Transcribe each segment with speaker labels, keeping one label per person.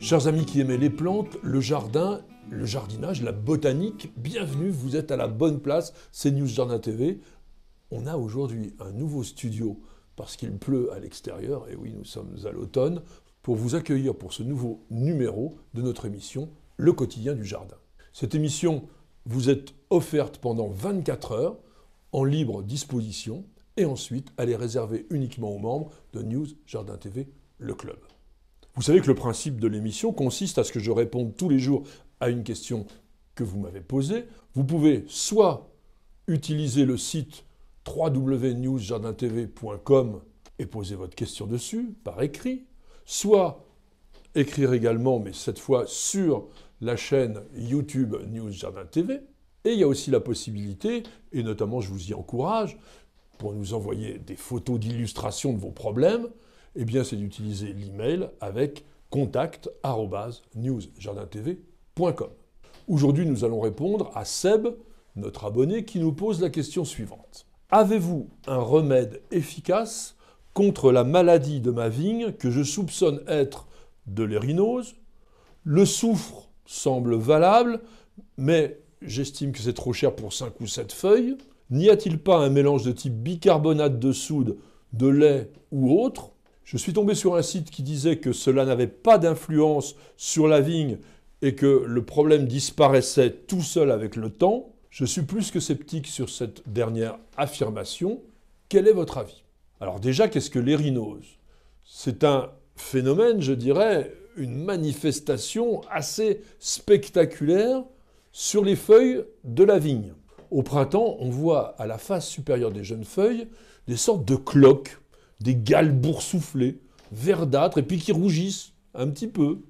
Speaker 1: Chers amis qui aimaient les plantes, le jardin le jardinage, la botanique. Bienvenue, vous êtes à la bonne place, c'est News Jardin TV. On a aujourd'hui un nouveau studio parce qu'il pleut à l'extérieur, et oui, nous sommes à l'automne, pour vous accueillir pour ce nouveau numéro de notre émission Le quotidien du jardin. Cette émission vous est offerte pendant 24 heures en libre disposition et ensuite elle est réservée uniquement aux membres de News Jardin TV, le club. Vous savez que le principe de l'émission consiste à ce que je réponde tous les jours à une question que vous m'avez posée, vous pouvez soit utiliser le site www.newsjardintv.com et poser votre question dessus par écrit, soit écrire également, mais cette fois sur la chaîne YouTube News Jardin TV. Et il y a aussi la possibilité, et notamment je vous y encourage, pour nous envoyer des photos d'illustration de vos problèmes, eh bien c'est d'utiliser l'email avec contact@newsjardintv.com. Aujourd'hui, nous allons répondre à Seb, notre abonné, qui nous pose la question suivante. Avez-vous un remède efficace contre la maladie de ma vigne que je soupçonne être de l'érinose Le soufre semble valable, mais j'estime que c'est trop cher pour 5 ou 7 feuilles. N'y a-t-il pas un mélange de type bicarbonate de soude, de lait ou autre Je suis tombé sur un site qui disait que cela n'avait pas d'influence sur la vigne et que le problème disparaissait tout seul avec le temps, je suis plus que sceptique sur cette dernière affirmation. Quel est votre avis Alors déjà, qu'est-ce que l'érinose C'est un phénomène, je dirais, une manifestation assez spectaculaire sur les feuilles de la vigne. Au printemps, on voit à la face supérieure des jeunes feuilles des sortes de cloques, des galles boursouflées, verdâtres, et puis qui rougissent un petit peu.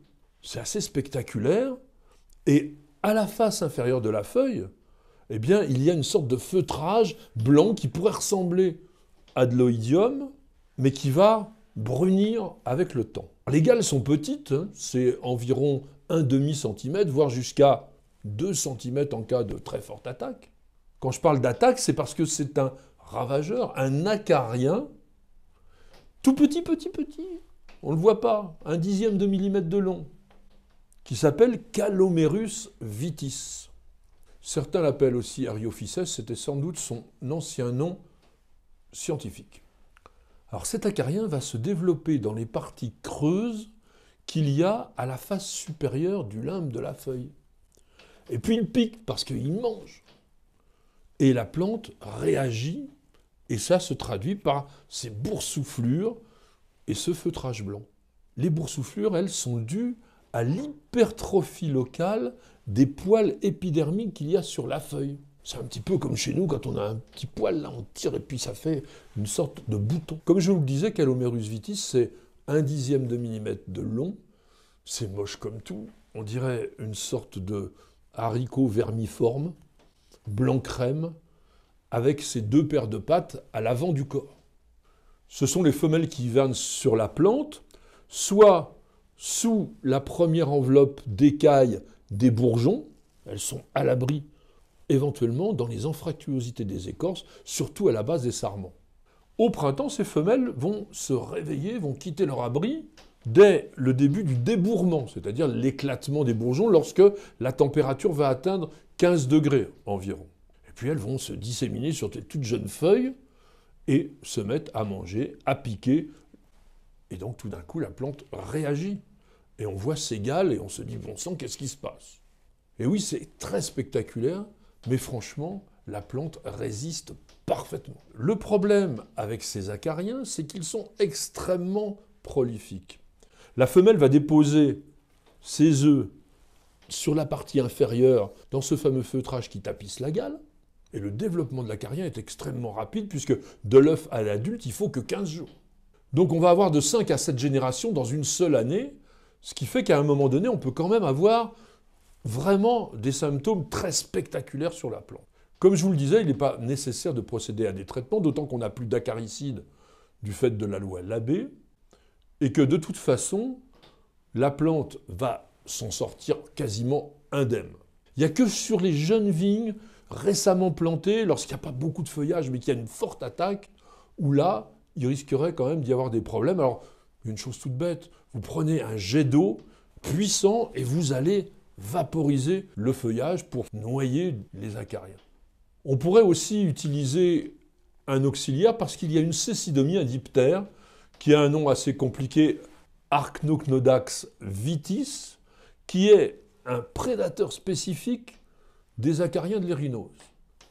Speaker 1: C'est assez spectaculaire. Et à la face inférieure de la feuille, eh bien, il y a une sorte de feutrage blanc qui pourrait ressembler à de l'oïdium, mais qui va brunir avec le temps. Les galles sont petites, hein, c'est environ un demi centimètre, voire jusqu'à 2 cm en cas de très forte attaque. Quand je parle d'attaque, c'est parce que c'est un ravageur, un acarien, tout petit, petit, petit. On ne le voit pas, un dixième de millimètre de long qui s'appelle Calomerus vitis. Certains l'appellent aussi Ariophysès, c'était sans doute son ancien nom scientifique. Alors cet acarien va se développer dans les parties creuses qu'il y a à la face supérieure du limbe de la feuille. Et puis il pique parce qu'il mange. Et la plante réagit, et ça se traduit par ces boursouflures et ce feutrage blanc. Les boursouflures, elles, sont dues l'hypertrophie locale des poils épidermiques qu'il y a sur la feuille. C'est un petit peu comme chez nous, quand on a un petit poil, là, on tire et puis ça fait une sorte de bouton. Comme je vous le disais, Calomerus vitis, c'est un dixième de millimètre de long. C'est moche comme tout. On dirait une sorte de haricot vermiforme, blanc crème, avec ses deux paires de pattes à l'avant du corps. Ce sont les femelles qui hivernent sur la plante, soit sous la première enveloppe d'écailles des bourgeons. Elles sont à l'abri éventuellement dans les anfractuosités des écorces, surtout à la base des sarments. Au printemps, ces femelles vont se réveiller, vont quitter leur abri dès le début du débourrement, c'est-à-dire l'éclatement des bourgeons lorsque la température va atteindre 15 degrés environ. Et puis elles vont se disséminer sur des toutes jeunes feuilles et se mettre à manger, à piquer. Et donc tout d'un coup, la plante réagit. Et on voit gales et on se dit, bon sang, qu'est-ce qui se passe Et oui, c'est très spectaculaire, mais franchement, la plante résiste parfaitement. Le problème avec ces acariens, c'est qu'ils sont extrêmement prolifiques. La femelle va déposer ses œufs sur la partie inférieure dans ce fameux feutrage qui tapisse la gale. Et le développement de l'acarien est extrêmement rapide puisque de l'œuf à l'adulte, il faut que 15 jours. Donc on va avoir de 5 à 7 générations dans une seule année ce qui fait qu'à un moment donné, on peut quand même avoir vraiment des symptômes très spectaculaires sur la plante. Comme je vous le disais, il n'est pas nécessaire de procéder à des traitements, d'autant qu'on n'a plus d'acaricide du fait de la loi Labbé, et que de toute façon, la plante va s'en sortir quasiment indemne. Il n'y a que sur les jeunes vignes récemment plantées, lorsqu'il n'y a pas beaucoup de feuillage, mais qu'il y a une forte attaque, où là, il risquerait quand même d'y avoir des problèmes. Alors, une chose toute bête, vous prenez un jet d'eau puissant et vous allez vaporiser le feuillage pour noyer les acariens. On pourrait aussi utiliser un auxiliaire parce qu'il y a une cécidomie, un diptère, qui a un nom assez compliqué, Archnocnodax vitis, qui est un prédateur spécifique des acariens de l'Érinose.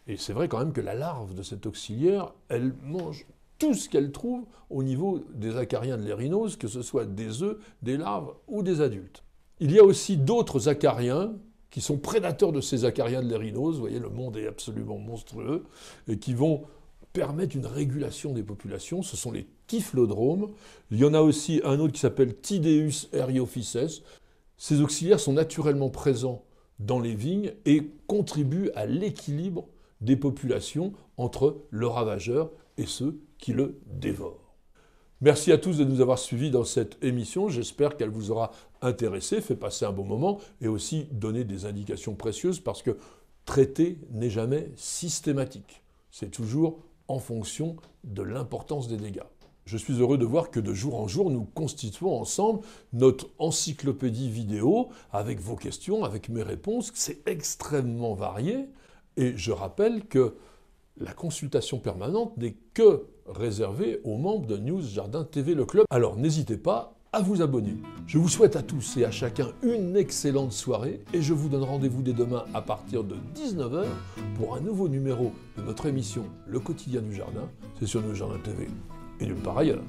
Speaker 1: Et c'est vrai quand même que la larve de cet auxiliaire, elle mange tout ce qu'elles trouve au niveau des acariens de l'érinose, que ce soit des œufs, des larves ou des adultes. Il y a aussi d'autres acariens qui sont prédateurs de ces acariens de l'érinose, Vous voyez, le monde est absolument monstrueux et qui vont permettre une régulation des populations. Ce sont les typhlodromes. Il y en a aussi un autre qui s'appelle Tideus aeriophyces. Ces auxiliaires sont naturellement présents dans les vignes et contribuent à l'équilibre des populations entre le ravageur et ceux qui le dévorent. Merci à tous de nous avoir suivis dans cette émission. J'espère qu'elle vous aura intéressé, fait passer un bon moment et aussi donné des indications précieuses parce que traiter n'est jamais systématique. C'est toujours en fonction de l'importance des dégâts. Je suis heureux de voir que de jour en jour, nous constituons ensemble notre encyclopédie vidéo avec vos questions, avec mes réponses. C'est extrêmement varié. Et je rappelle que la consultation permanente n'est que réservée aux membres de News Jardin TV Le Club. Alors n'hésitez pas à vous abonner. Je vous souhaite à tous et à chacun une excellente soirée et je vous donne rendez-vous dès demain à partir de 19h pour un nouveau numéro de notre émission Le quotidien du jardin. C'est sur News Jardin TV et nulle part ailleurs.